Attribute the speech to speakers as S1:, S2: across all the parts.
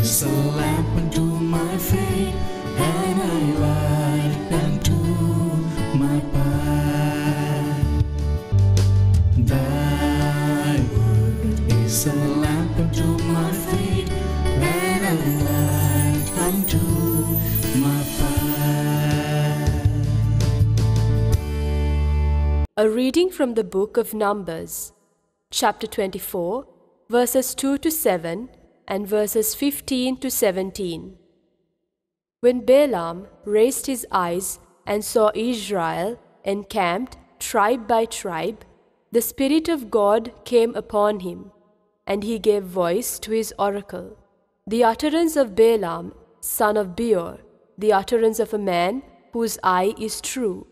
S1: is a lamp unto my feet, and I light unto
S2: my path. Thy word is a lamp unto my feet, and
S3: I light unto my path. A reading from the book of Numbers, chapter 24, verses 2 to 7 and verses 15 to 17. When Balaam raised his eyes and saw Israel encamped tribe by tribe, the Spirit of God came upon him, and he gave voice to his oracle. The utterance of Balaam, son of Beor, the utterance of a man whose eye is true,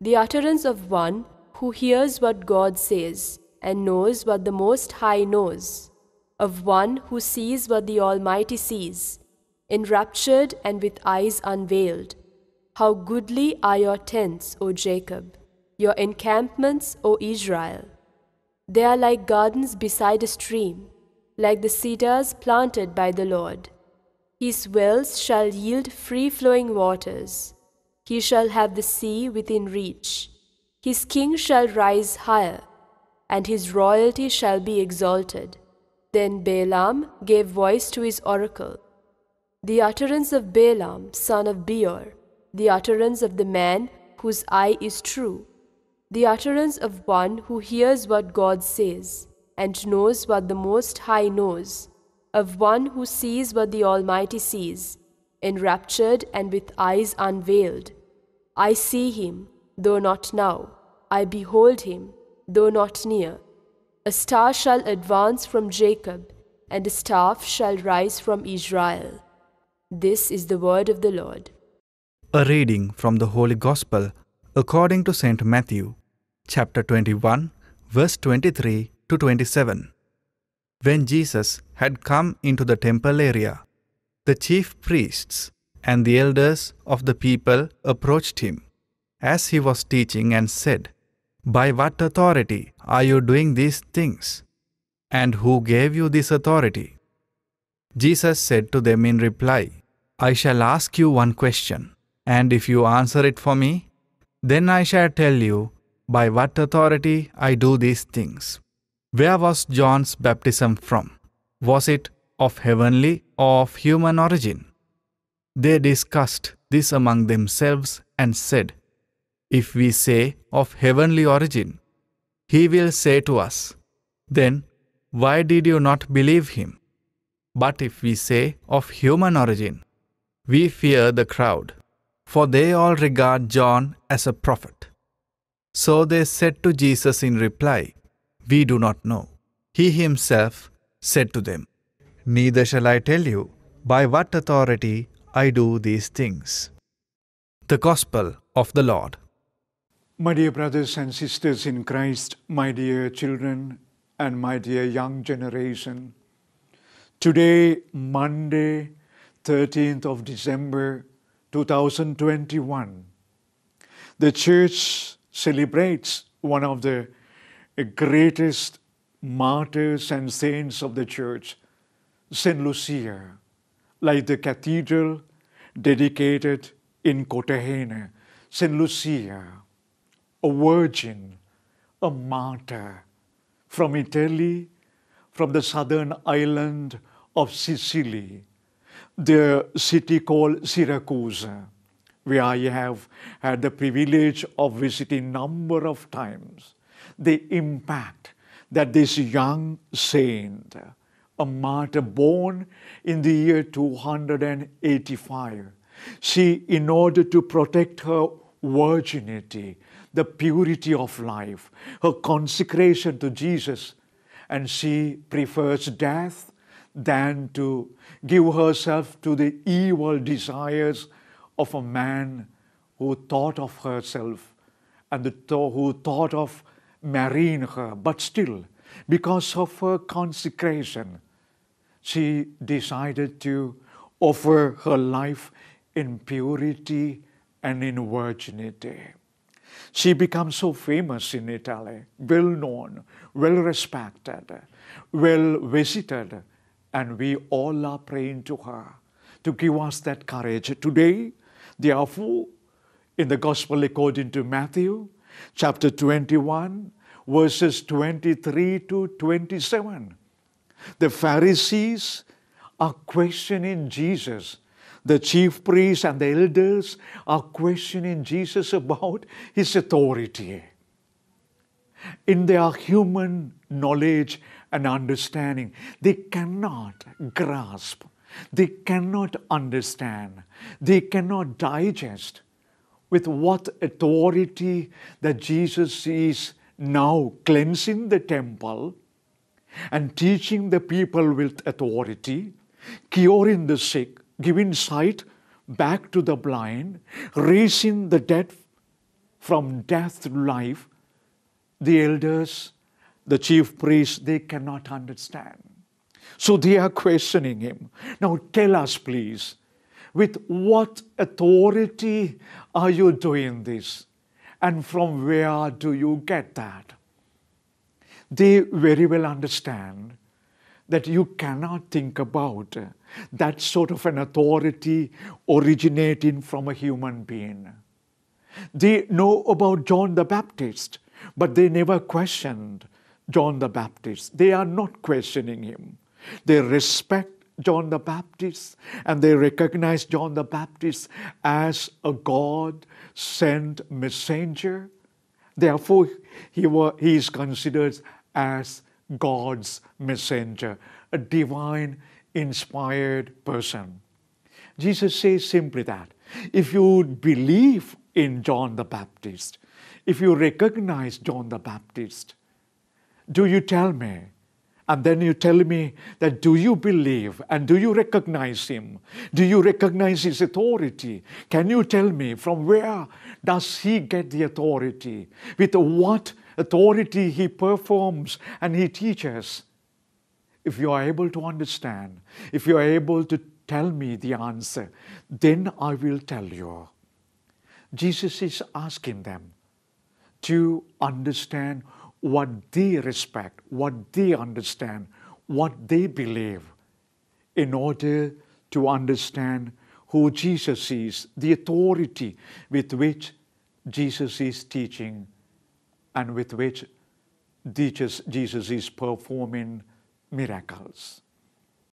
S3: the utterance of one who hears what God says and knows what the Most High knows of one who sees what the Almighty sees, enraptured and with eyes unveiled. How goodly are your tents, O Jacob, your encampments, O Israel. They are like gardens beside a stream, like the cedars planted by the Lord. His wells shall yield free flowing waters. He shall have the sea within reach. His king shall rise higher, and his royalty shall be exalted. Then Balaam gave voice to his oracle. The utterance of Balaam, son of Beor, the utterance of the man whose eye is true, the utterance of one who hears what God says and knows what the Most High knows, of one who sees what the Almighty sees, enraptured and with eyes unveiled. I see him, though not now. I behold him, though not near. A star shall advance from Jacob, and a staff shall rise from Israel. This is the word of the Lord.
S2: A reading from the Holy Gospel according to St. Matthew, chapter 21, verse 23 to 27. When Jesus had come into the temple area, the chief priests and the elders of the people approached him as he was teaching and said, by what authority are you doing these things? And who gave you this authority? Jesus said to them in reply, I shall ask you one question, and if you answer it for me, then I shall tell you by what authority I do these things. Where was John's baptism from? Was it of heavenly or of human origin? They discussed this among themselves and said, if we say of heavenly origin, he will say to us, Then why did you not believe him? But if we say of human origin, we fear the crowd, for they all regard John as a prophet. So they said to Jesus in reply, We do not know. He himself said to them, Neither shall I tell you by what authority I do these things. The Gospel of the Lord.
S1: My dear brothers and sisters in Christ, my dear children, and my dear young generation, today, Monday, 13th of December 2021, the Church celebrates one of the greatest martyrs and saints of the Church, St. Lucia, like the cathedral dedicated in Cartagena, St. Lucia a virgin, a martyr from Italy, from the southern island of Sicily, the city called Syracuse, where I have had the privilege of visiting number of times. The impact that this young saint, a martyr born in the year 285, she, in order to protect her virginity, the purity of life, her consecration to Jesus, and she prefers death than to give herself to the evil desires of a man who thought of herself and who thought of marrying her. But still, because of her consecration, she decided to offer her life in purity and in virginity. She becomes so famous in Italy, well known, well respected, well visited, and we all are praying to her to give us that courage. Today, therefore, in the Gospel according to Matthew, chapter 21, verses 23 to 27, the Pharisees are questioning Jesus the chief priests and the elders are questioning Jesus about his authority. In their human knowledge and understanding, they cannot grasp, they cannot understand, they cannot digest with what authority that Jesus is now cleansing the temple and teaching the people with authority, curing the sick, giving sight back to the blind, raising the dead from death to life, the elders, the chief priests, they cannot understand. So they are questioning him. Now tell us, please, with what authority are you doing this? And from where do you get that? They very well understand that you cannot think about that sort of an authority originating from a human being. They know about John the Baptist, but they never questioned John the Baptist. They are not questioning him. They respect John the Baptist and they recognize John the Baptist as a God sent messenger. Therefore, he, was, he is considered as God's messenger, a divine inspired person. Jesus says simply that if you believe in John the Baptist, if you recognize John the Baptist, do you tell me? And then you tell me that do you believe and do you recognize him? Do you recognize his authority? Can you tell me from where does he get the authority? With what authority he performs and he teaches. If you are able to understand, if you are able to tell me the answer, then I will tell you. Jesus is asking them to understand what they respect, what they understand, what they believe, in order to understand who Jesus is, the authority with which Jesus is teaching and with which Jesus, is performing miracles.